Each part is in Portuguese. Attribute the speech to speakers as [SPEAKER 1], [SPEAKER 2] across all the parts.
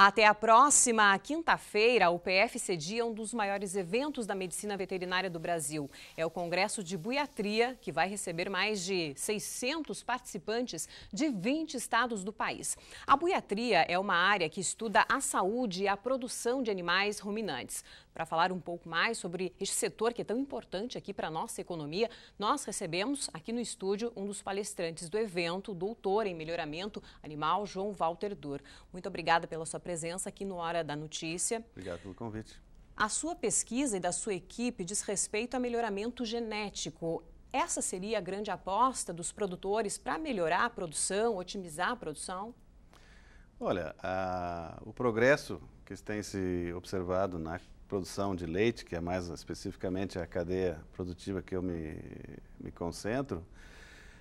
[SPEAKER 1] Até a próxima quinta-feira, o PF cedia é um dos maiores eventos da medicina veterinária do Brasil. É o Congresso de Buiatria, que vai receber mais de 600 participantes de 20 estados do país. A buiatria é uma área que estuda a saúde e a produção de animais ruminantes para falar um pouco mais sobre este setor que é tão importante aqui para a nossa economia, nós recebemos aqui no estúdio um dos palestrantes do evento, doutor em melhoramento animal, João Walter Dur. Muito obrigada pela sua presença aqui no Hora da Notícia.
[SPEAKER 2] Obrigado pelo convite.
[SPEAKER 1] A sua pesquisa e da sua equipe diz respeito a melhoramento genético. Essa seria a grande aposta dos produtores para melhorar a produção, otimizar a produção?
[SPEAKER 2] Olha, a, o progresso que tem se observado na produção de leite, que é mais especificamente a cadeia produtiva que eu me, me concentro,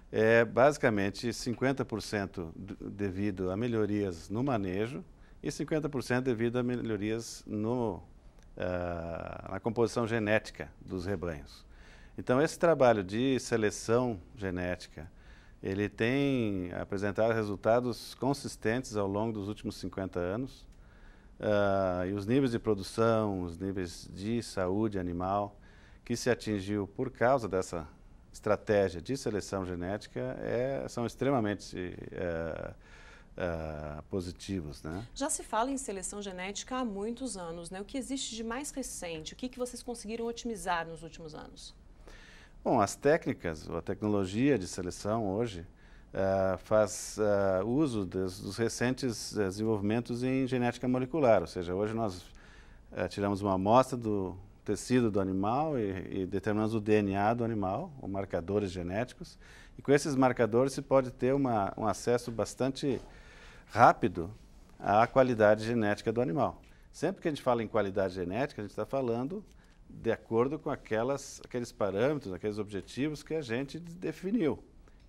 [SPEAKER 2] é basicamente 50% devido a melhorias no manejo e 50% devido a melhorias no, uh, na composição genética dos rebanhos. Então, esse trabalho de seleção genética, ele tem apresentado resultados consistentes ao longo dos últimos 50 anos uh, e os níveis de produção, os níveis de saúde animal que se atingiu por causa dessa estratégia de seleção genética é, são extremamente eh, eh, positivos. Né?
[SPEAKER 1] Já se fala em seleção genética há muitos anos. Né? O que existe de mais recente? O que, que vocês conseguiram otimizar nos últimos anos?
[SPEAKER 2] Bom, as técnicas, a tecnologia de seleção hoje, eh, faz uh, uso dos, dos, recentes eh, desenvolvimentos em genética molecular, ou seja, hoje nós tiramos uma amostra do tecido do animal e, e determinamos o DNA do animal, ou marcadores genéticos, e com esses marcadores se pode ter uma, um acesso bastante rápido à qualidade genética do animal. Sempre que a gente fala em qualidade genética, a gente está falando de acordo com aquelas, aqueles parâmetros, aqueles objetivos que a gente definiu.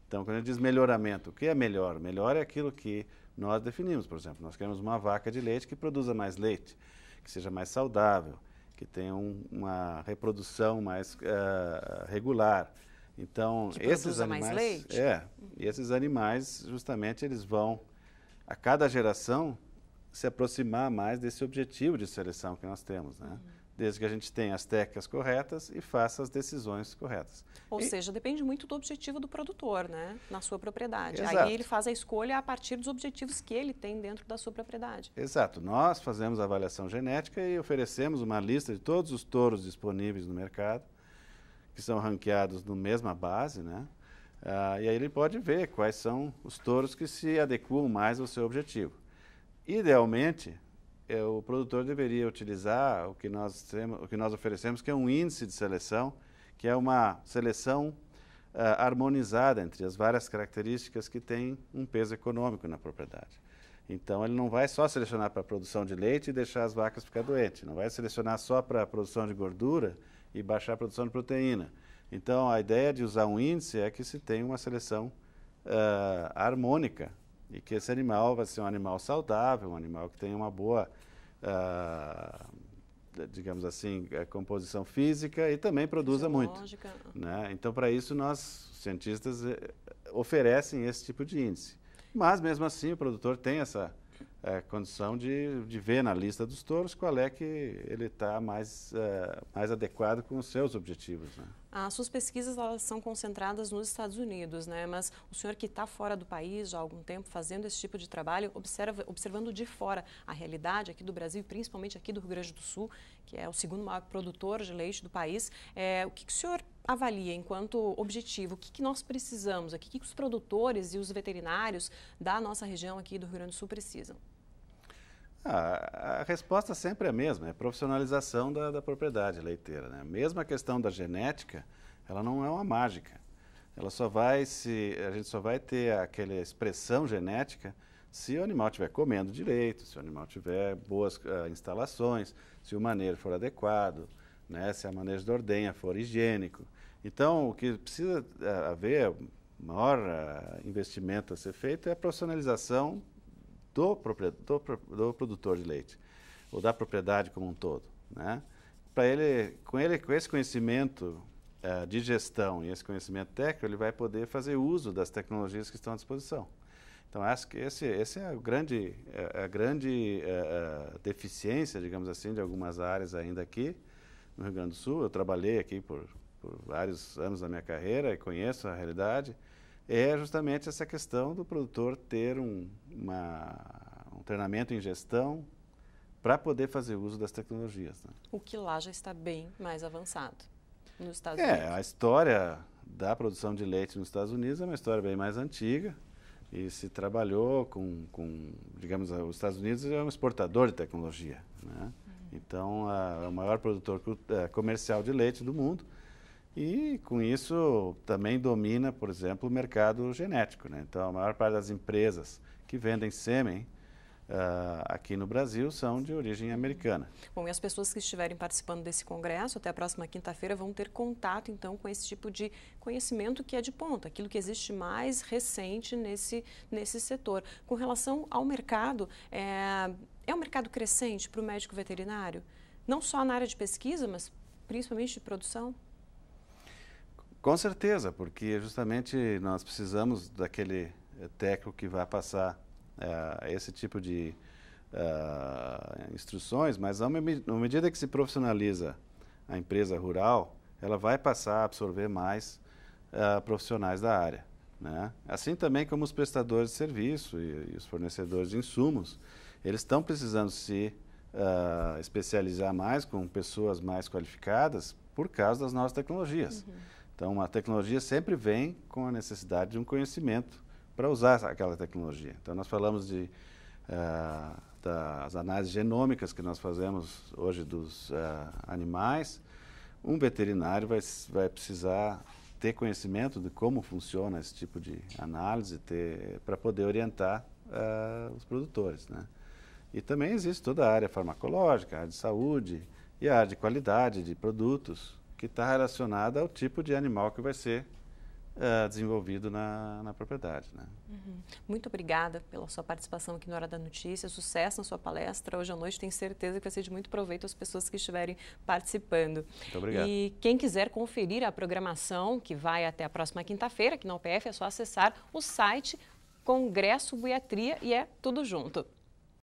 [SPEAKER 2] Então, quando a gente diz melhoramento, o que é melhor? Melhor é aquilo que nós definimos. Por exemplo, nós queremos uma vaca de leite que produza mais leite, que seja mais saudável, que tenha um, uma reprodução mais uh, regular. Então, que esses animais, mais leite. é, e esses animais justamente eles vão a cada geração se aproximar mais desse objetivo de seleção que nós temos, né? Uhum desde que a gente tenha as técnicas corretas e faça as decisões corretas. Ou e... seja,
[SPEAKER 1] depende muito do objetivo do produtor, né? Na sua propriedade. Exato. Aí ele faz a escolha a partir dos objetivos que ele tem dentro da sua propriedade.
[SPEAKER 2] Exato. Nós fazemos a avaliação genética e oferecemos uma lista de todos os touros disponíveis no mercado, que são ranqueados na mesma base, né? Ah, e aí ele pode ver quais são os touros que se adequam mais ao seu objetivo. Idealmente, é, o produtor deveria utilizar o que, nós temos, o que nós oferecemos, que é um índice de seleção, que é uma seleção uh, harmonizada entre as várias características que têm um peso econômico na propriedade. Então, ele não vai só selecionar para a produção de leite e deixar as vacas ficar doentes. Não vai selecionar só para a produção de gordura e baixar a produção de proteína. Então, a ideia de usar um índice é que se tem uma seleção uh, harmônica e que esse animal vai ser um animal saudável, um animal que tem uma boa, uh, digamos assim, é, composição física e também produza né? muito. Né? Então, para isso, nós, cientistas, eh, oferecem esse tipo de índice. Mas, mesmo assim, o produtor tem essa é, condição de, de ver na lista dos touros qual é que ele está mais, é, mais adequado com os seus objetivos. Né?
[SPEAKER 1] As suas pesquisas elas são concentradas nos Estados Unidos, né? mas o senhor que está fora do país há algum tempo fazendo esse tipo de trabalho, observa, observando de fora a realidade aqui do Brasil, principalmente aqui do Rio Grande do Sul, que é o segundo maior produtor de leite do país, é, o que, que o senhor avalia enquanto objetivo? O que, que nós precisamos aqui? O que, que os produtores e os veterinários da nossa região aqui do Rio Grande do Sul precisam?
[SPEAKER 2] Ah, a resposta sempre é a mesma, é profissionalização da, da propriedade leiteira. Né? Mesmo a questão da genética, ela não é uma mágica. Ela só vai se, a gente só vai ter aquela expressão genética se o animal estiver comendo direito, se o animal tiver boas uh, instalações, se o manejo for adequado, né? se a manejo da ordenha for higiênico. Então, o que precisa ah, haver, maior uh, investimento a ser feito é a profissionalização do, do, do produtor de leite, ou da propriedade como um todo. Né? Para ele, com ele, com esse conhecimento uh, de gestão e esse conhecimento técnico, ele vai poder fazer uso das tecnologias que estão à disposição. Então, acho que esse, esse é, é, é a grande, a grande uh, deficiência, digamos assim, de algumas áreas ainda aqui no Rio Grande do Sul. Eu trabalhei aqui por, por vários anos da minha carreira e conheço a realidade é justamente essa questão do produtor ter um, uma, um treinamento em gestão para poder fazer uso das tecnologias. Né?
[SPEAKER 1] O que lá já está bem mais avançado nos Estados é, Unidos.
[SPEAKER 2] É, a história da produção de leite nos Estados Unidos é uma história bem mais antiga e se trabalhou com, com digamos, os Estados Unidos é um exportador de tecnologia. Né? Uhum. Então, é o maior produtor é, comercial de leite do mundo e com isso também domina, por exemplo, o mercado genético. Né? Então, a maior parte das empresas que vendem sêmen Uh, aqui no Brasil são de origem americana.
[SPEAKER 1] Bom, e as pessoas que estiverem participando desse congresso até a próxima quinta-feira vão ter contato então com esse tipo de conhecimento que é de ponta, aquilo que existe mais recente nesse, nesse setor. Com relação ao mercado, é, é um mercado crescente para o médico veterinário? Não só na área de pesquisa, mas principalmente de produção?
[SPEAKER 2] Com certeza, porque justamente nós precisamos daquele eh, técnico que vai passar eh, esse tipo de eh, instruções, mas à medida que se profissionaliza a empresa rural, ela vai passar a absorver mais profissionais da área. Né? Assim também como os prestadores de serviço e, e os fornecedores de insumos, eles estão precisando se especializar mais com pessoas mais qualificadas por causa das novas tecnologias. Uhum. Então, a tecnologia sempre vem com a necessidade de um conhecimento para usar aquela tecnologia. Então, nós falamos de, uh, das análises genômicas que nós fazemos hoje dos uh, animais. Um veterinário vai, vai precisar ter conhecimento de como funciona esse tipo de análise para poder orientar uh, os produtores. Né? E também existe toda a área farmacológica, a área de saúde e a área de qualidade de produtos que está relacionada ao tipo de animal que vai ser uh, desenvolvido na, na propriedade. Né?
[SPEAKER 1] Uhum. Muito obrigada pela sua participação aqui no Hora da Notícia, sucesso na sua palestra. Hoje à noite tenho certeza que vai ser de muito proveito às pessoas que estiverem participando.
[SPEAKER 2] Muito obrigado. E
[SPEAKER 1] quem quiser conferir a programação, que vai até a próxima quinta-feira aqui na UPF, é só acessar o site Congresso Buiatria e é tudo junto.